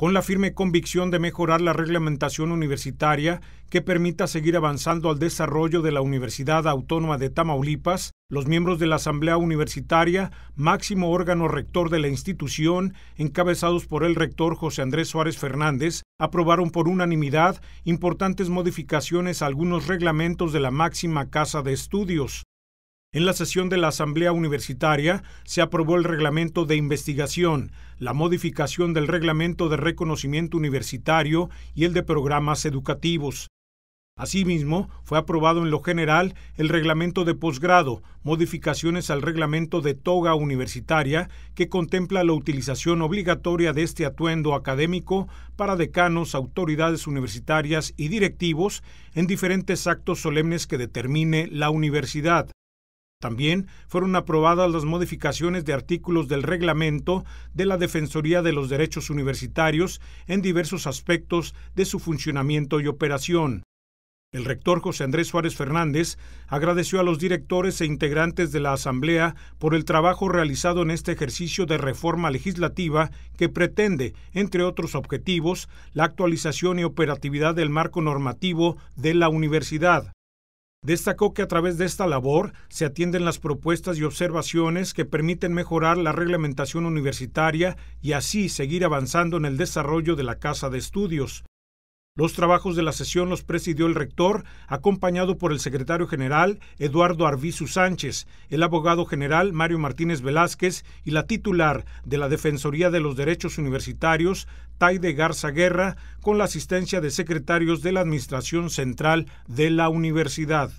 con la firme convicción de mejorar la reglamentación universitaria que permita seguir avanzando al desarrollo de la Universidad Autónoma de Tamaulipas, los miembros de la Asamblea Universitaria, máximo órgano rector de la institución, encabezados por el rector José Andrés Suárez Fernández, aprobaron por unanimidad importantes modificaciones a algunos reglamentos de la máxima casa de estudios. En la sesión de la Asamblea Universitaria se aprobó el reglamento de investigación, la modificación del reglamento de reconocimiento universitario y el de programas educativos. Asimismo, fue aprobado en lo general el reglamento de posgrado, modificaciones al reglamento de toga universitaria que contempla la utilización obligatoria de este atuendo académico para decanos, autoridades universitarias y directivos en diferentes actos solemnes que determine la universidad. También fueron aprobadas las modificaciones de artículos del reglamento de la Defensoría de los Derechos Universitarios en diversos aspectos de su funcionamiento y operación. El rector José Andrés Suárez Fernández agradeció a los directores e integrantes de la Asamblea por el trabajo realizado en este ejercicio de reforma legislativa que pretende, entre otros objetivos, la actualización y operatividad del marco normativo de la universidad Destacó que a través de esta labor se atienden las propuestas y observaciones que permiten mejorar la reglamentación universitaria y así seguir avanzando en el desarrollo de la Casa de Estudios. Los trabajos de la sesión los presidió el rector, acompañado por el secretario general Eduardo Arvizu Sánchez, el abogado general Mario Martínez Velázquez y la titular de la Defensoría de los Derechos Universitarios, Taide Garza Guerra, con la asistencia de secretarios de la Administración Central de la Universidad.